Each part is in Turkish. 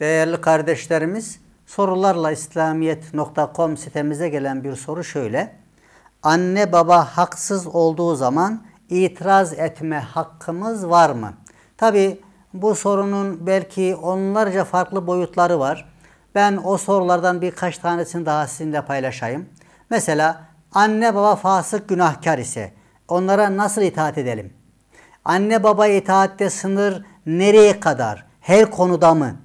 değerli kardeşlerimiz sorularla İslamiyet.com sitemize gelen bir soru şöyle. Anne baba haksız olduğu zaman itiraz etme hakkımız var mı? Tabi bu sorunun belki onlarca farklı boyutları var. Ben o sorulardan birkaç tanesini daha sizinle paylaşayım. Mesela anne baba fasık günahkar ise onlara nasıl itaat edelim? Anne baba itaatte sınır nereye kadar? Her konuda mı?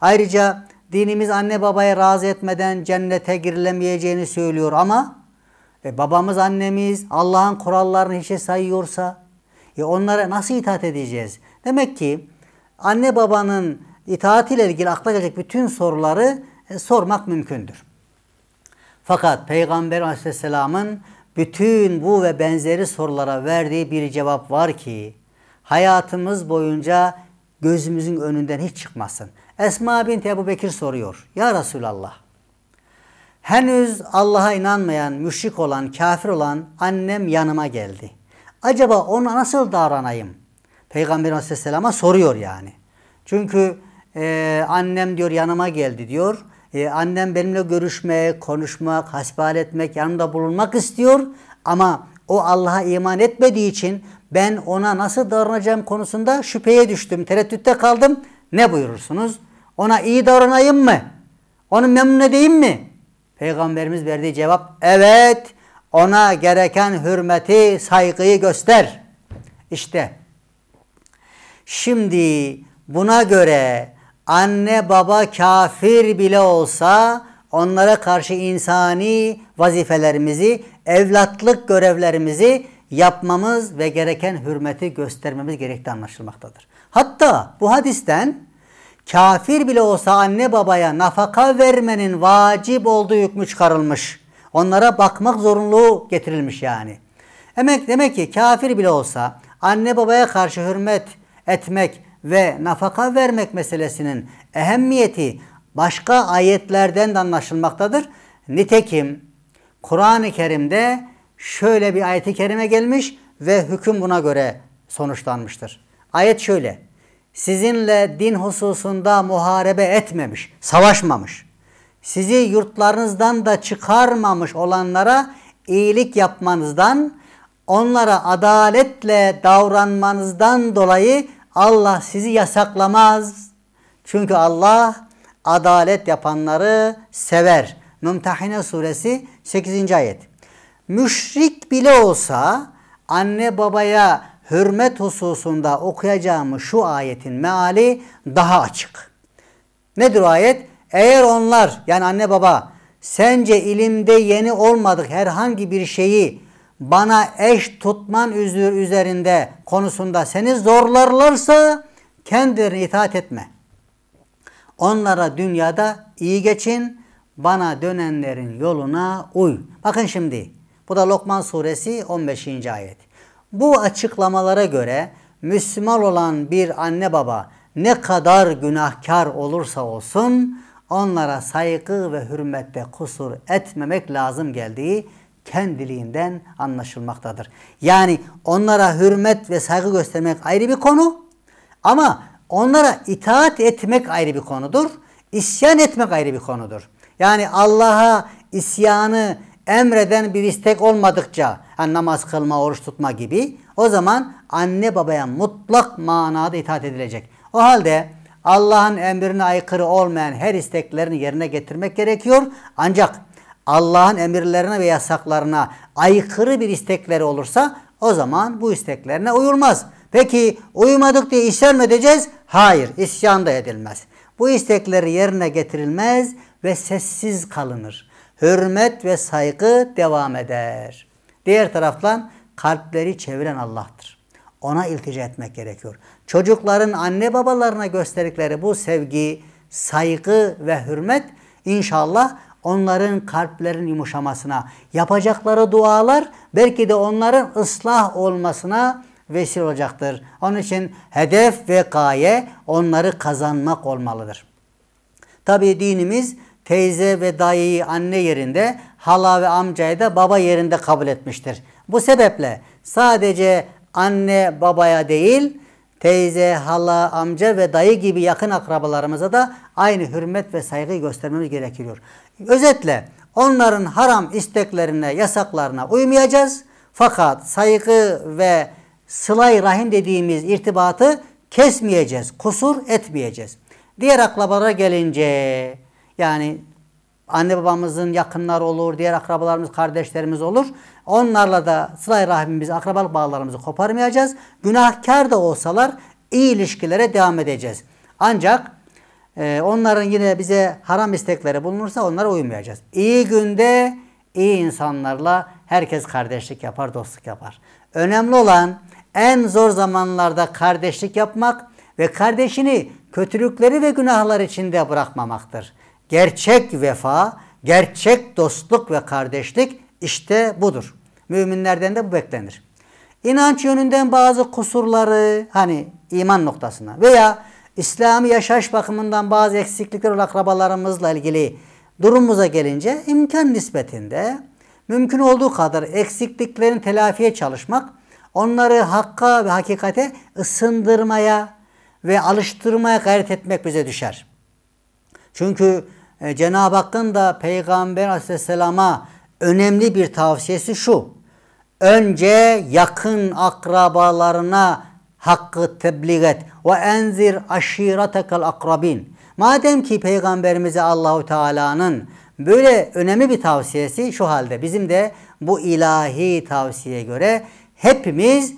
Ayrıca dinimiz anne babaya razı etmeden cennete girilemeyeceğini söylüyor ama e, babamız annemiz Allah'ın kurallarını hiçe sayıyorsa e, onlara nasıl itaat edeceğiz? Demek ki anne babanın itaatiyle ilgili akla gelecek bütün soruları e, sormak mümkündür. Fakat Peygamber Aleyhisselam'ın bütün bu ve benzeri sorulara verdiği bir cevap var ki hayatımız boyunca gözümüzün önünden hiç çıkmasın. Esma bint Ebu Bekir soruyor. Ya Resulallah henüz Allah'a inanmayan, müşrik olan, kafir olan annem yanıma geldi. Acaba ona nasıl davranayım? Peygamber Aleyhisselam'a soruyor yani. Çünkü e, annem diyor yanıma geldi diyor. E, annem benimle görüşmek, konuşmak, hasbihal etmek, yanımda bulunmak istiyor. Ama o Allah'a iman etmediği için ben ona nasıl davranacağım konusunda şüpheye düştüm, tereddütte kaldım. Ne buyurursunuz? Ona iyi davranayım mı? Onu memnun edeyim mi? Peygamberimiz verdiği cevap evet ona gereken hürmeti, saygıyı göster. İşte şimdi buna göre anne baba kafir bile olsa onlara karşı insani vazifelerimizi, evlatlık görevlerimizi yapmamız ve gereken hürmeti göstermemiz gerektiği anlaşılmaktadır. Hatta bu hadisten kafir bile olsa anne babaya nafaka vermenin vacip olduğu hükmü çıkarılmış. Onlara bakmak zorunluluğu getirilmiş yani. Demek, demek ki kafir bile olsa anne babaya karşı hürmet etmek ve nafaka vermek meselesinin ehemmiyeti başka ayetlerden de anlaşılmaktadır. Nitekim Kur'an-ı Kerim'de şöyle bir ayeti kerime gelmiş ve hüküm buna göre sonuçlanmıştır. Ayet şöyle sizinle din hususunda muharebe etmemiş, savaşmamış, sizi yurtlarınızdan da çıkarmamış olanlara iyilik yapmanızdan, onlara adaletle davranmanızdan dolayı Allah sizi yasaklamaz. Çünkü Allah adalet yapanları sever. Mümtehine suresi 8. ayet. Müşrik bile olsa anne babaya hürmet hususunda okuyacağımız şu ayetin meali daha açık. Nedir o ayet? Eğer onlar yani anne baba sence ilimde yeni olmadık herhangi bir şeyi bana eş tutman üzerinde konusunda seni zorlarlarsa kendilerine itaat etme. Onlara dünyada iyi geçin, bana dönenlerin yoluna uy. Bakın şimdi bu da Lokman suresi 15. ayet. Bu açıklamalara göre Müslüman olan bir anne baba ne kadar günahkar olursa olsun onlara saygı ve hürmette kusur etmemek lazım geldiği kendiliğinden anlaşılmaktadır. Yani onlara hürmet ve saygı göstermek ayrı bir konu ama onlara itaat etmek ayrı bir konudur. İsyan etmek ayrı bir konudur. Yani Allah'a isyanı emreden bir istek olmadıkça yani namaz kılma, oruç tutma gibi o zaman anne babaya mutlak manada itaat edilecek. O halde Allah'ın emrine aykırı olmayan her isteklerini yerine getirmek gerekiyor. Ancak Allah'ın emirlerine ve yasaklarına aykırı bir istekleri olursa o zaman bu isteklerine uyulmaz. Peki uyumadık diye isyan mı edeceğiz? Hayır, isyan da edilmez. Bu istekleri yerine getirilmez ve sessiz kalınır. Hürmet ve saygı devam eder. Diğer taraftan kalpleri çeviren Allah'tır. Ona iltica etmek gerekiyor. Çocukların anne babalarına gösterdikleri bu sevgi, saygı ve hürmet inşallah onların kalplerin yumuşamasına, yapacakları dualar belki de onların ıslah olmasına vesile olacaktır. Onun için hedef ve gaye onları kazanmak olmalıdır. Tabi dinimiz teyze ve dayıyı anne yerinde hala ve amcayı da baba yerinde kabul etmiştir. Bu sebeple sadece anne babaya değil, teyze, hala, amca ve dayı gibi yakın akrabalarımıza da aynı hürmet ve saygı göstermemiz gerekiyor. Özetle onların haram isteklerine, yasaklarına uymayacağız. Fakat saygı ve sılay rahim dediğimiz irtibatı kesmeyeceğiz, kusur etmeyeceğiz. Diğer akrabalara gelince yani anne babamızın yakınları olur, diğer akrabalarımız, kardeşlerimiz olur. Onlarla da sıla rahimimiz, akrabalık bağlarımızı koparmayacağız. Günahkar da olsalar iyi ilişkilere devam edeceğiz. Ancak e, onların yine bize haram istekleri bulunursa onlara uymayacağız. İyi günde iyi insanlarla herkes kardeşlik yapar, dostluk yapar. Önemli olan en zor zamanlarda kardeşlik yapmak ve kardeşini kötülükleri ve günahlar içinde bırakmamaktır. Gerçek vefa, gerçek dostluk ve kardeşlik işte budur. Müminlerden de bu beklenir. İnanç yönünden bazı kusurları hani iman noktasına veya İslamı yaşayış bakımından bazı eksiklikler olan akrabalarımızla ilgili durumumuza gelince imkan nispetinde mümkün olduğu kadar eksikliklerin telafiye çalışmak, onları hakka ve hakikate ısındırmaya ve alıştırmaya gayret etmek bize düşer. Çünkü e, Cenab-ı Hakk'ın da Peygamber aleyhisselama önemli bir tavsiyesi şu. Önce yakın akrabalarına hakkı tebliğ et. Ve enzir aşiretekel akrabin. Madem ki Peygamberimize Allahu Teala'nın böyle önemli bir tavsiyesi şu halde bizim de bu ilahi tavsiyeye göre hepimiz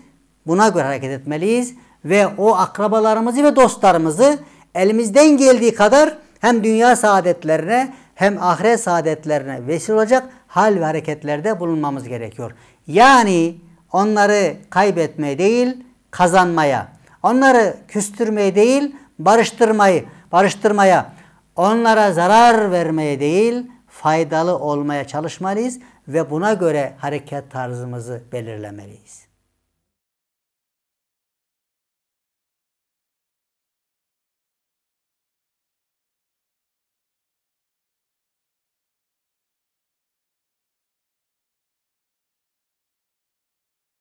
buna göre hareket etmeliyiz ve o akrabalarımızı ve dostlarımızı elimizden geldiği kadar hem dünya saadetlerine hem ahiret saadetlerine vesile olacak hal ve hareketlerde bulunmamız gerekiyor. Yani onları kaybetmeye değil kazanmaya, onları küstürmeye değil barıştırmayı, barıştırmaya, onlara zarar vermeye değil faydalı olmaya çalışmalıyız ve buna göre hareket tarzımızı belirlemeliyiz.